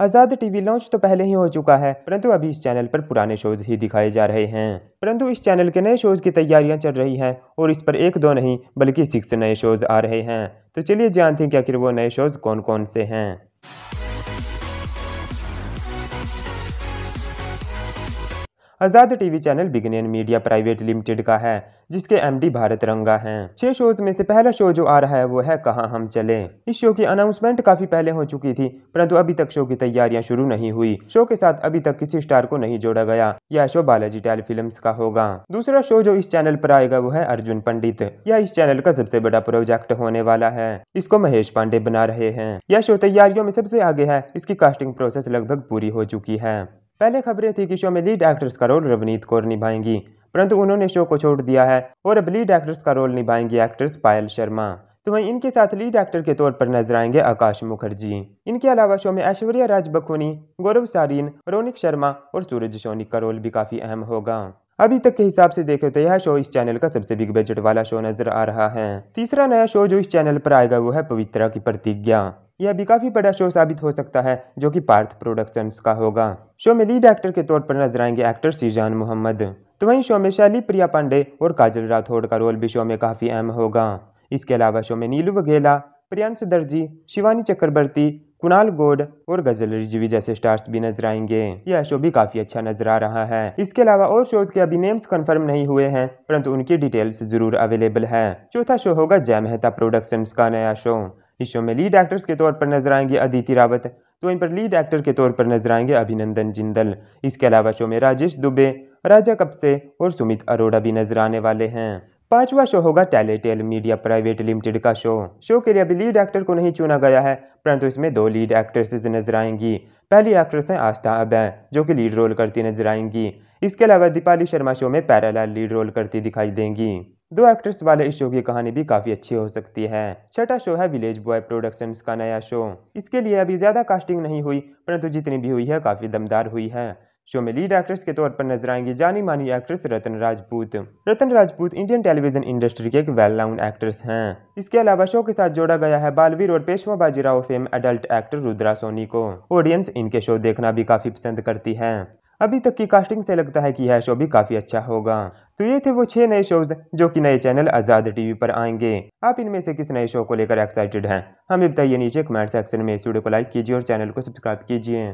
आज़ाद TV launch तो पहले ही हो चुका है परंतु अभी इस चैनल पर पुराने शोज ही दिखाए जा रहे हैं परंतु इस चैनल के नए शोज की तैयारियां चल रही हैं और इस पर एक दो नहीं बल्कि सिक्स नए शोज आ रहे हैं तो चलिए जानते हैं कि आखिर वो नए शोज कौन कौन से हैं आज़ाद टीवी चैनल बिगन मीडिया प्राइवेट लिमिटेड का है जिसके एमडी भारत रंगा हैं छह शोज में से पहला शो जो आ रहा है वो है कहा हम चले इस शो की अनाउंसमेंट काफी पहले हो चुकी थी परंतु अभी तक शो की तैयारियां शुरू नहीं हुई शो के साथ अभी तक किसी स्टार को नहीं जोड़ा गया यह शो बालाजी टेल फिल्म का होगा दूसरा शो जो इस चैनल पर आएगा वो है अर्जुन पंडित यह इस चैनल का सबसे बड़ा प्रोजेक्ट होने वाला है इसको महेश पांडे बना रहे हैं यह शो तैयारियों में सबसे आगे है इसकी कास्टिंग प्रोसेस लगभग पूरी हो चुकी है पहले खबरें थी कि शो में लीड एक्ट्रेस का रोल रवनीत कौर निभाएंगी परंतु उन्होंने शो को छोड़ दिया है और अब लीड एक्ट्रेस का रोल निभाएंगी एक्ट्रेस पायल शर्मा तो वहीं इनके साथ लीड एक्टर के तौर पर नजर आएंगे आकाश मुखर्जी इनके अलावा शो में ऐश्वर्या राज बखूनी गौरव सारीन रोनिक शर्मा और सूरज सोनी का रोल भी काफी अहम होगा अभी तक के हिसाब से देखें तो यह शो इस चैनल का सबसे बिग बजट वाला शो नजर आ रहा है तीसरा नया शो जो इस चैनल पर आएगा वो है पवित्रा की प्रतिज्ञा यह भी काफ़ी बड़ा शो साबित हो सकता है जो कि पार्थ प्रोडक्शंस का होगा शो में लीड एक्टर के तौर पर नजर आएंगे एक्टर सीजान मोहम्मद तो वहीं शो में शैली प्रिया पांडे और काजल राठौड़ का रोल भी शो में काफ़ी अहम होगा इसके अलावा शो में नीलू बघेला प्रियांश दर्जी शिवानी चक्रवर्ती कुणाल गोड और गजल रिजवी जैसे स्टार्स भी नजर आएंगे यह शो भी काफी अच्छा नजर आ रहा है इसके अलावा और शोज के अभी नेम्स कंफर्म नहीं हुए हैं परंतु उनकी डिटेल्स जरूर अवेलेबल है चौथा शो होगा जय मेहता प्रोडक्शंस का नया शो इस शो में लीड एक्टर्स के तौर पर नजर आएंगे अदिति रावत तो इन पर लीड एक्टर के तौर पर नजर आएंगे अभिनंदन जिंदल इसके अलावा शो में राजेश दुबे राजा कपसे और सुमित अरोड़ा भी नजर आने वाले हैं पांचवा शो होगा टेलेटेल मीडिया प्राइवेट लिमिटेड का शो शो के लिए अभी लीड एक्टर को नहीं चुना गया है परंतु इसमें दो लीड एक्ट्रेस नजर आएंगी पहली एक्ट्रेस हैं आस्था अब जो कि लीड रोल करती नजर आएंगी इसके अलावा दीपाली शर्मा शो में पैरालाल लीड रोल करती दिखाई देंगी दो एक्ट्रेस वाले इस शो की कहानी भी काफी अच्छी हो सकती है छठा शो है विलेज बॉय प्रोडक्शंस का नया शो इसके लिए अभी ज्यादा कास्टिंग नहीं हुई परंतु जितनी भी हुई है काफी दमदार हुई है शो में लीड एक्ट्रेस के तौर पर नजर आएंगी जानी मानी actress Ratan Rajput Ratan Rajput Indian television industry के एक वेल नाउन एक्ट्रेस हैं। इसके अलावा शो के साथ जोड़ा गया है बालवीर और Peshwa Bajirao fame adult actor Rudra Soni को ऑडियंस इनके शो देखना भी काफी पसंद करती है अभी तक की कास्टिंग से लगता है कि यह शो भी काफ़ी अच्छा होगा तो ये थे वो छह नए शोज जो कि नए चैनल आज़ाद टीवी पर आएंगे आप इनमें से किस नए शो को लेकर एक्साइटेड हैं हमें बताइए नीचे कमेंट सेक्शन में इस वीडियो को लाइक कीजिए और चैनल को सब्सक्राइब कीजिए